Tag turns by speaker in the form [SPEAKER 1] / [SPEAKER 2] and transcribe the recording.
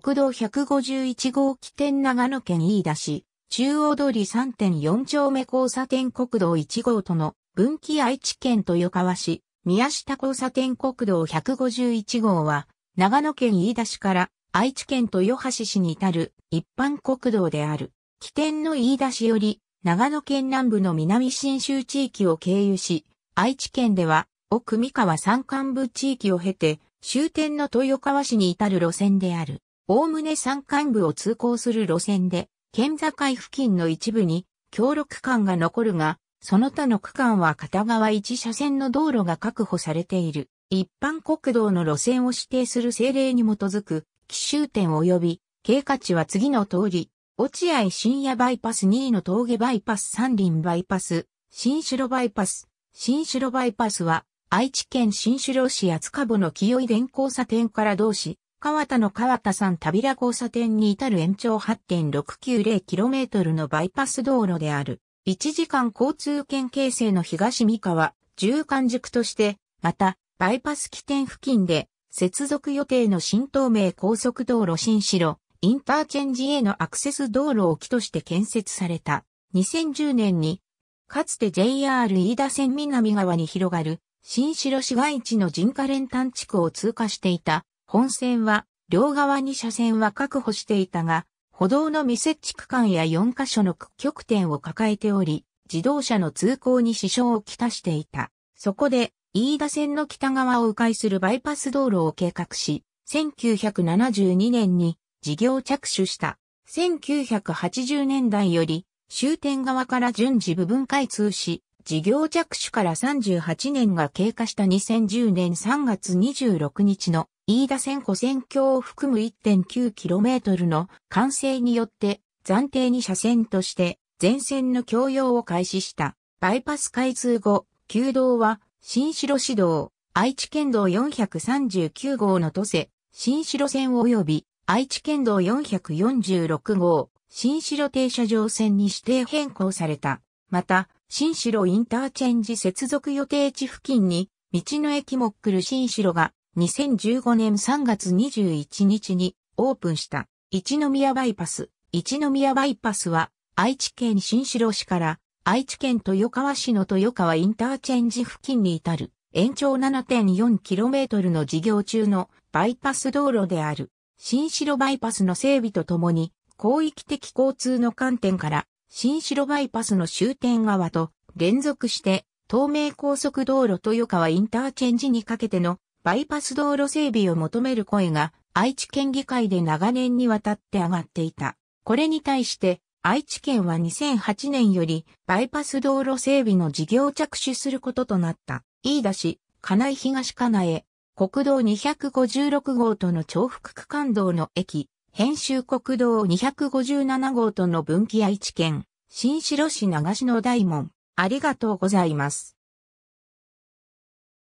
[SPEAKER 1] 国道151号起点長野県飯田市、中央通り3.4丁目交差点国道1号との分岐愛知県豊川市、宮下交差点国道151号は、長野県飯田市から愛知県豊橋市に至る一般国道である。起点の飯田市より、長野県南部の南新州地域を経由し、愛知県では、奥三河山間部地域を経て、終点の豊川市に至る路線である。おおむね山間部を通行する路線で、県境付近の一部に協力区間が残るが、その他の区間は片側一車線の道路が確保されている。一般国道の路線を指定する政令に基づく、奇襲点及び、経過値は次の通り、落合深夜バイパス2の峠バイパス三輪バイパス、新城バイパス、新城バイパスは、愛知県新城市厚かぼの清井電交差点から同市、川田の川田さん田平交差点に至る延長 8.690km のバイパス道路である。1時間交通圏形成の東三河、中間軸として、また、バイパス起点付近で、接続予定の新東名高速道路新城、インターチェンジへのアクセス道路を起として建設された。2010年に、かつて JR 飯田線南側に広がる、新城市街地の人家連単地区を通過していた、本線は両側に車線は確保していたが、歩道の未設置区間や4カ所の屈曲点を抱えており、自動車の通行に支障をきたしていた。そこで、飯田線の北側を迂回するバイパス道路を計画し、1972年に事業着手した。1980年代より終点側から順次部分開通し、事業着手から38年が経過した2010年3月26日の飯田線湖線橋を含む 1.9km の完成によって暫定に車線として全線の共用を開始した。バイパス開通後、旧道は新城市道、愛知県道439号の都瀬、新城線及び愛知県道446号、新城停車場線に指定変更された。また、新城インターチェンジ接続予定地付近に、道の駅もっくる新城が2015年3月21日にオープンした一宮バイパス。一宮バイパスは愛知県新城市から愛知県豊川市の豊川インターチェンジ付近に至る延長 7.4km の事業中のバイパス道路である新城バイパスの整備とともに広域的交通の観点から新城バイパスの終点側と連続して東名高速道路豊川インターチェンジにかけてのバイパス道路整備を求める声が愛知県議会で長年にわたって上がっていた。これに対して愛知県は2008年よりバイパス道路整備の事業着手することとなった。飯田市、金井東金江、国道256号との重複区間道の駅、編集国道257号との分岐愛知県、新城市長篠大門。ありがとうございます。